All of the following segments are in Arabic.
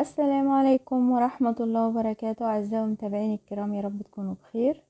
السلام عليكم ورحمة الله وبركاته أعزائي المتابعين الكرام يا رب تكونوا بخير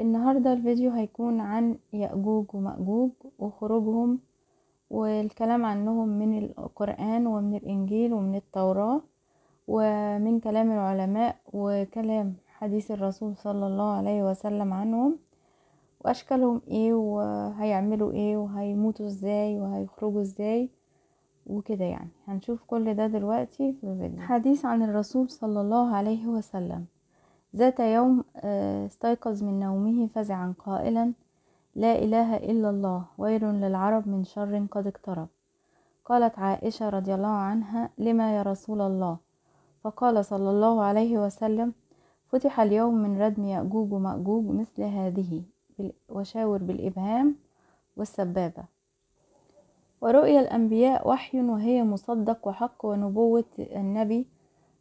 النهاردة الفيديو هيكون عن يأجوج ومأجوج وخروجهم والكلام عنهم من القرآن ومن الإنجيل ومن التوراة ومن كلام العلماء وكلام حديث الرسول صلى الله عليه وسلم عنهم وأشكالهم إيه وهيعملوا إيه وهيموتوا إزاي وهيخرجوا إزاي وكده يعني هنشوف كل ده دلوقتي في الفيديو حديث عن الرسول صلى الله عليه وسلم ذات يوم آه، استيقظ من نومه فزعا قائلا لا إله إلا الله ويل للعرب من شر قد اقترب قالت عائشة رضي الله عنها لما يا رسول الله فقال صلى الله عليه وسلم فتح اليوم من ردم يأجوج ومأجوج مثل هذه وشاور بالإبهام والسبابة ورؤيا الأنبياء وحي وهي مصدق وحق ونبوة النبي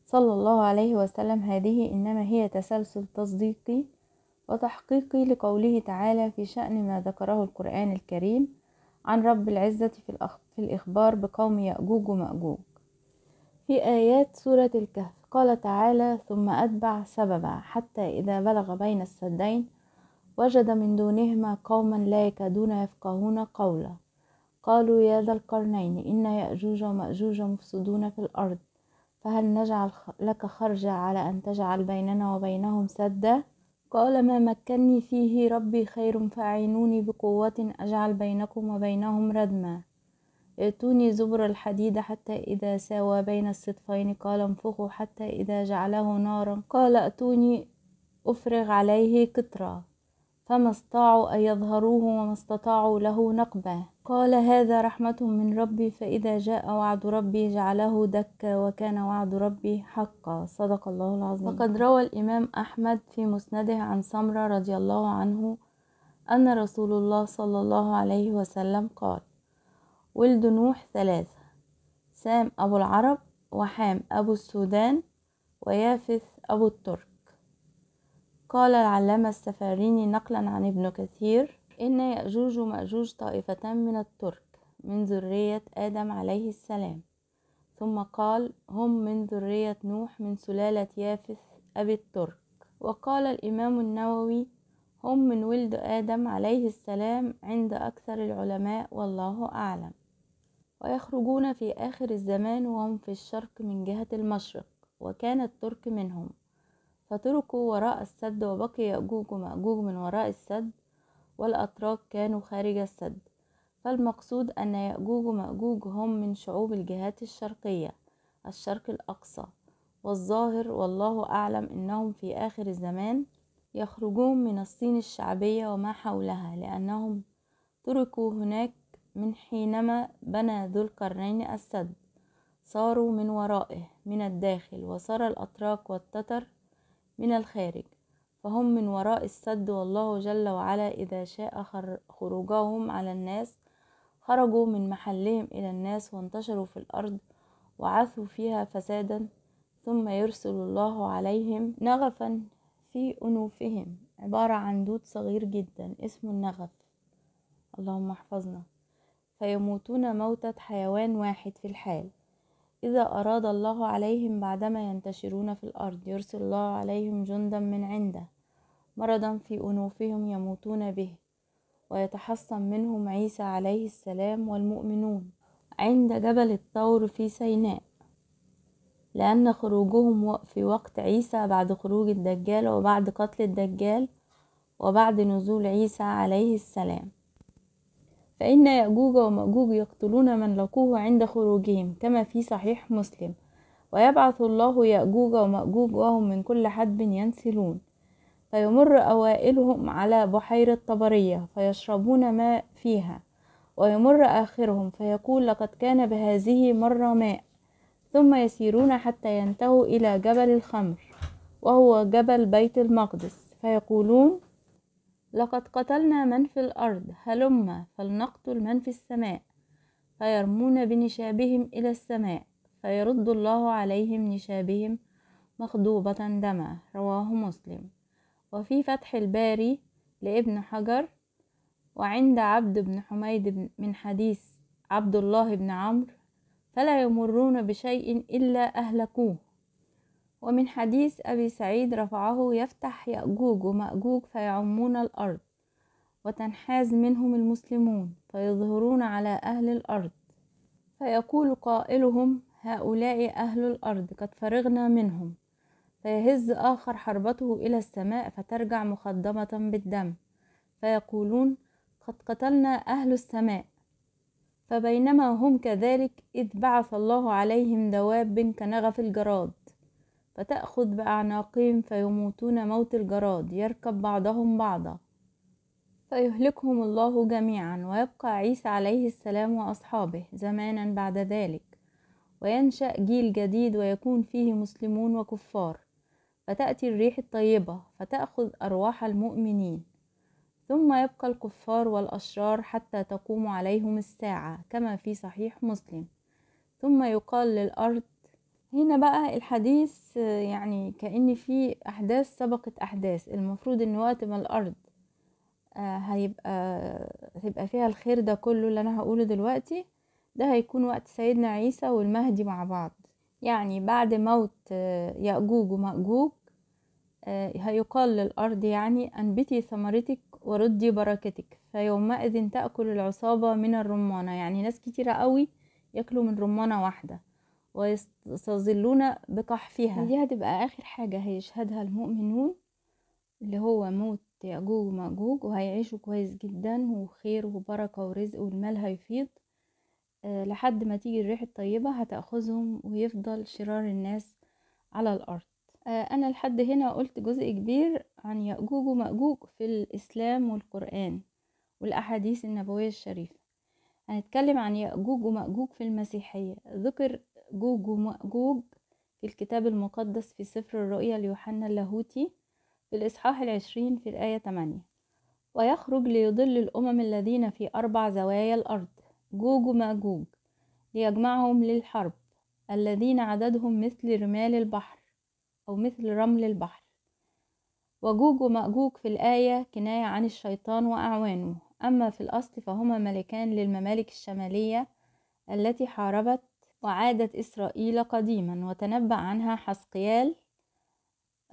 صلى الله عليه وسلم هذه إنما هي تسلسل تصديقي وتحقيقي لقوله تعالى في شأن ما ذكره القرآن الكريم عن رب العزة في, في الإخبار بقوم يأجوج ومأجوج في آيات سورة الكهف قال تعالى ثم أتبع سببا حتى إذا بلغ بين السدين وجد من دونهما قوما لا يكادون يفقهون قولا قالوا يا ذا القرنين إن يأجوج ومأجوج مفسدون في الأرض فهل نجعل لك خرجا على أن تجعل بيننا وبينهم سدا قال ما مكني فيه ربي خير فأعينوني بقوة أجعل بينكم وبينهم ردما ائتوني زبر الحديد حتى إذا ساوى بين الصدفين قال انفخوا حتى إذا جعله نارا قال ائتوني أفرغ عليه قطرة فما استطاعوا أن يظهروه وما استطاعوا له نقبا قال هذا رحمة من ربي فإذا جاء وعد ربي جعله دكا وكان وعد ربي حقا صدق الله العظيم وقد روى الإمام أحمد في مسنده عن سمرة رضي الله عنه أن رسول الله صلى الله عليه وسلم قال ولد نوح ثلاثة سام أبو العرب وحام أبو السودان ويافث أبو الترك قال العلامة السفاريني نقلا عن ابن كثير إن يأجوج ومأجوج طائفتان من الترك من ذرية آدم عليه السلام ثم قال هم من ذرية نوح من سلالة يافث أبي الترك وقال الإمام النووي هم من ولد آدم عليه السلام عند أكثر العلماء والله أعلم ويخرجون في آخر الزمان وهم في الشرق من جهة المشرق وكان الترك منهم فتركوا وراء السد وبقي يأجوج ومأجوج من وراء السد والأتراك كانوا خارج السد فالمقصود أن يأجوج ومأجوج هم من شعوب الجهات الشرقية الشرق الأقصى والظاهر والله أعلم أنهم في آخر الزمان يخرجون من الصين الشعبية وما حولها لأنهم تركوا هناك من حينما بنى ذو القرنين السد صاروا من ورائه من الداخل وصار الأتراك والتتر من الخارج فهم من وراء السد والله جل وعلا إذا شاء خروجهم على الناس خرجوا من محلهم إلى الناس وانتشروا في الأرض وعثوا فيها فسادا ثم يرسل الله عليهم نغفا في أنوفهم عبارة عن دود صغير جدا اسمه النغف اللهم احفظنا فيموتون موتة حيوان واحد في الحال إذا أراد الله عليهم بعدما ينتشرون في الأرض يرسل الله عليهم جندا من عنده مرضا في أنوفهم يموتون به ويتحصن منهم عيسى عليه السلام والمؤمنون عند جبل الطور في سيناء لأن خروجهم في وقت عيسى بعد خروج الدجال وبعد قتل الدجال وبعد نزول عيسى عليه السلام فإن يأجوج ومأجوج يقتلون من لقوه عند خروجهم كما في صحيح مسلم ويبعث الله يأجوج ومأجوج وهم من كل حدب ينسلون فيمر أوائلهم على بحيرة طبرية فيشربون ماء فيها ويمر آخرهم فيقول لقد كان بهذه مرة ماء ثم يسيرون حتى ينتهوا إلى جبل الخمر وهو جبل بيت المقدس فيقولون لقد قتلنا من في الأرض هلما فلنقتل من في السماء فيرمون بنشابهم إلى السماء فيرد الله عليهم نشابهم مخضوبة دما رواه مسلم وفي فتح الباري لابن حجر وعند عبد بن حميد من حديث عبد الله بن عمرو فلا يمرون بشيء إلا أهلكوه ومن حديث أبي سعيد رفعه يفتح يأجوج ومأجوج فيعمون الأرض وتنحاز منهم المسلمون فيظهرون على أهل الأرض فيقول قائلهم هؤلاء أهل الأرض قد فرغنا منهم فيهز آخر حربته إلى السماء فترجع مخضمة بالدم فيقولون قد قتلنا أهل السماء فبينما هم كذلك إذ بعث الله عليهم دواب كنغف الجراد فتأخذ بأعناقهم فيموتون موت الجراد يركب بعضهم بعضا فيهلكهم الله جميعا ويبقى عيسى عليه السلام وأصحابه زمانا بعد ذلك وينشأ جيل جديد ويكون فيه مسلمون وكفار فتأتي الريح الطيبة فتأخذ أرواح المؤمنين ثم يبقى الكفار والأشرار حتى تقوم عليهم الساعة كما في صحيح مسلم ثم يقال للأرض هنا بقى الحديث يعني كأن في أحداث سبقت أحداث المفروض إن وقت ما الأرض آه، هيبقى هيبقى فيها الخير ده كله اللي أنا هقوله دلوقتي ده هيكون وقت سيدنا عيسى والمهدي مع بعض يعني بعد موت آه، يأجوج ومأجوج آه، هيقال للأرض يعني أنبتي ثمرتك وردي بركتك فيومئذ تأكل العصابة من الرمانة يعني ناس كتيرة قوي ياكلوا من رمانة واحدة ويستظلون بقحفها دي هتبقى آخر حاجة هيشهدها المؤمنون اللي هو موت يأجوج ومأجوج وهيعيشوا كويس جدا وخير وبركة ورزق والمال هيفيض أه لحد ما تيجي الريح الطيبة هتأخذهم ويفضل شرار الناس على الأرض أه أنا لحد هنا قلت جزء كبير عن يأجوج ومأجوج في الإسلام والقرآن والأحاديث النبوية الشريفة هنتكلم عن يأجوج ومأجوج في المسيحية ذكر جوج ومأجوج في الكتاب المقدس في سفر الرؤيا ليوحنا اللاهوتي في الإصحاح العشرين في الآية 8 ويخرج ليضل الأمم الذين في أربع زوايا الأرض جوج ومأجوج ليجمعهم للحرب الذين عددهم مثل رمال البحر أو مثل رمل البحر وجوج ومأجوج في الآية كناية عن الشيطان وأعوانه أما في الأصل فهما ملكان للممالك الشمالية التي حاربت وعادت إسرائيل قديما وتنبأ عنها حسقيال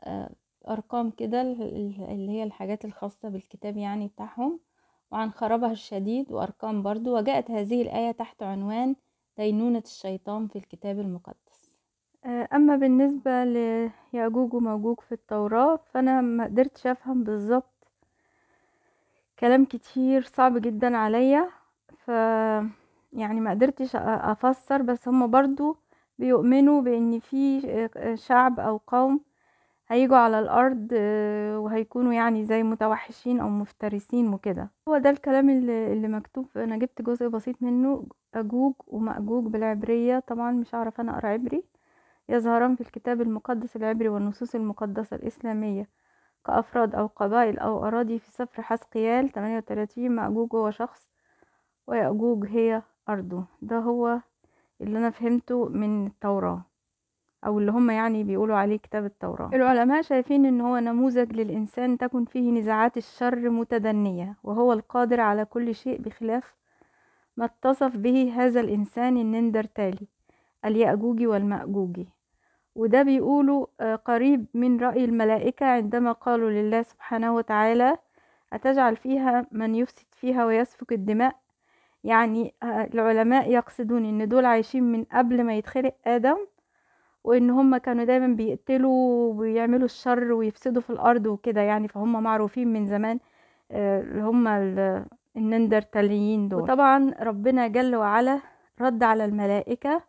آه، أرقام كده اللي هي الحاجات الخاصة بالكتاب يعني بتاعهم وعن خرابها الشديد وأرقام برضو وجاءت هذه الآية تحت عنوان دينونة الشيطان في الكتاب المقدس آه، أما بالنسبة ليأجوج وموجوج في التوراة فأنا ما قدرتش أفهم بالظبط كلام كتير صعب جدا عليا ف يعني ما قدرتش افسر بس هم برضو بيؤمنوا بان في شعب او قوم هيجوا على الارض وهيكونوا يعني زي متوحشين او مفترسين وكده هو ده الكلام اللي مكتوب انا جبت جزء بسيط منه اجوج وماجوج بالعبريه طبعا مش هعرف انا اقرا عبري يظهران في الكتاب المقدس العبري والنصوص المقدسه الاسلاميه كافراد او قبائل او اراضي في سفر حسقيال 38 ماجوج هو شخص ويأجوج هي أرضه ده هو اللي أنا فهمته من التوراة أو اللي هم يعني بيقولوا عليه كتاب التوراة العلماء شايفين إن هو نموذج للإنسان تكن فيه نزاعات الشر متدنية وهو القادر على كل شيء بخلاف ما اتصف به هذا الإنسان النندرتالي اليأجوجي والمأجوجي وده بيقولوا آه، قريب من رأي الملائكة عندما قالوا لله سبحانه وتعالى أتجعل فيها من يفسد فيها ويسفك الدماء يعني آه، العلماء يقصدون ان دول عايشين من قبل ما يتخلق ادم وان هم كانوا دايما بيقتلوا ويعملوا الشر ويفسدوا في الارض وكده يعني فهم معروفين من زمان آه، اللي هم النندرتاليين دول وطبعا ربنا جل وعلا رد على الملائكة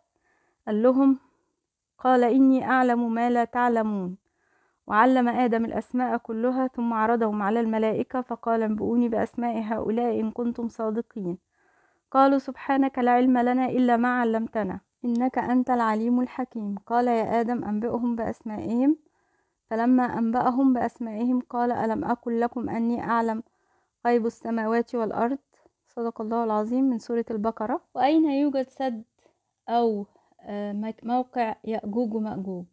قال لهم قال إني أعلم ما لا تعلمون وعلم آدم الأسماء كلها ثم عرضهم على الملائكة فقال انبئوني بأسماء هؤلاء إن كنتم صادقين قالوا سبحانك لا علم لنا إلا ما علمتنا إنك أنت العليم الحكيم قال يا آدم أنبئهم بأسمائهم فلما أنبأهم بأسمائهم قال ألم أقل لكم أني أعلم غيب السماوات والأرض صدق الله العظيم من سورة البقرة وأين يوجد سد أو آه، موقع يأجوج ومأجوج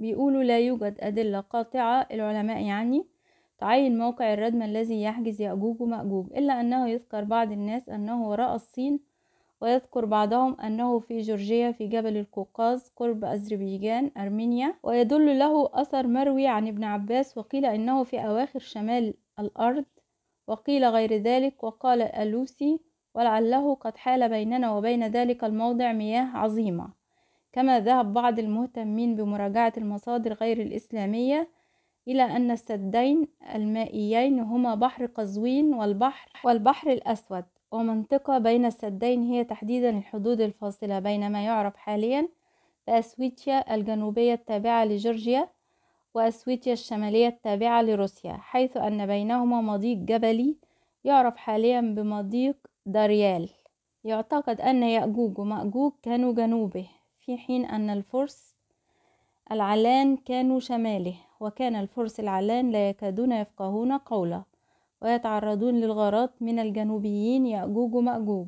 بيقولوا لا يوجد أدلة قاطعة العلماء يعني تعين موقع الردم الذي يحجز يأجوج ومأجوج إلا أنه يذكر بعض الناس أنه وراء الصين ويذكر بعضهم أنه في جورجيا في جبل القوقاز قرب أذربيجان أرمينيا ويدل له أثر مروي عن ابن عباس وقيل إنه في أواخر شمال الأرض وقيل غير ذلك وقال ألوسي ولعله قد حال بيننا وبين ذلك الموضع مياه عظيمة كما ذهب بعض المهتمين بمراجعة المصادر غير الإسلامية إلى أن السدين المائيين هما بحر قزوين والبحر والبحر الأسود ومنطقة بين السدين هي تحديدا الحدود الفاصلة بين ما يعرف حاليا بأسويتيا الجنوبية التابعة لجورجيا وأسويتيا الشمالية التابعة لروسيا حيث أن بينهما مضيق جبلي يعرف حاليا بمضيق داريال يعتقد أن يأجوج ومأجوج كانوا جنوبه في حين أن الفرس العلان كانوا شماله وكان الفرس العلان لا يكادون يفقهون قولا ويتعرضون للغارات من الجنوبيين يأجوج ومأجوج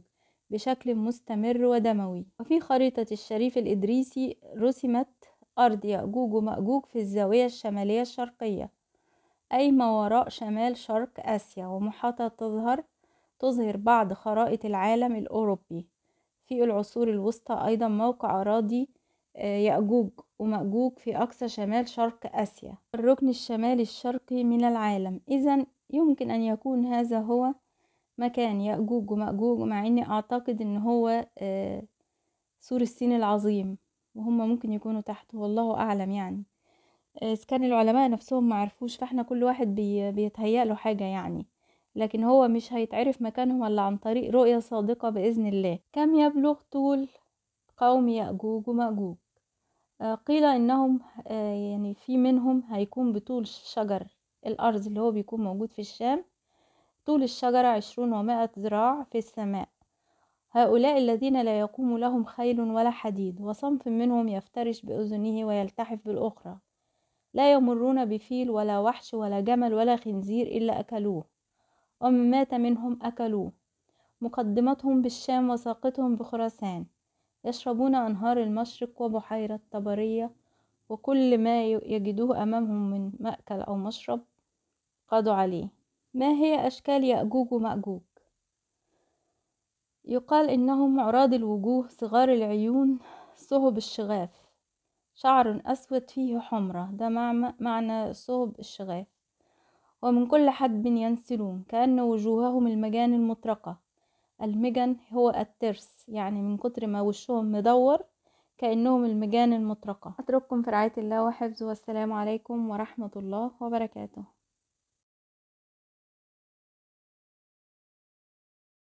بشكل مستمر ودموي وفي خريطة الشريف الإدريسي رسمت أرض يأجوج ومأجوج في الزاوية الشمالية الشرقية أي ما وراء شمال شرق آسيا ومحاطة تظهر تظهر بعض خرائط العالم الأوروبي في العصور الوسطى أيضا موقع أراضي آه، يأجوج ومأجوج في أقصى شمال شرق آسيا الركن الشمالي الشرقي من العالم إذا يمكن أن يكون هذا هو مكان يأجوج ومأجوج مع أني أعتقد أن هو آه، سور الصين العظيم وهم ممكن يكونوا تحته والله أعلم يعني آه، إذا كان العلماء نفسهم معرفوش فاحنا كل واحد بيتهيأ له حاجة يعني لكن هو مش هيتعرف مكانهم إلا عن طريق رؤية صادقة بإذن الله كم يبلغ طول قوم يأجوج ومأجوج آه، قيل إنهم آه، يعني في منهم هيكون بطول شجر الأرض اللي هو بيكون موجود في الشام طول الشجرة عشرون ومائة ذراع في السماء هؤلاء الذين لا يقوم لهم خيل ولا حديد وصنف منهم يفترش بأذنه ويلتحف بالأخرى لا يمرون بفيل ولا وحش ولا جمل ولا خنزير إلا أكلوه ومن مات منهم أكلوه مقدمتهم بالشام وساقتهم بخراسان يشربون أنهار المشرق وبحيرة طبرية وكل ما يجدوه أمامهم من مأكل أو مشرب قضوا عليه ما هي أشكال يأجوج ومأجوج يقال إنهم عراض الوجوه صغار العيون صهب الشغاف شعر أسود فيه حمرة ده معنى صهب الشغاف ومن كل حدب ينسلون كأن وجوههم المجان المطرقة المجن هو الترس يعني من كتر ما وشهم مدور كأنهم المجان المطرقة أترككم في رعاية الله وحفظه والسلام عليكم ورحمة الله وبركاته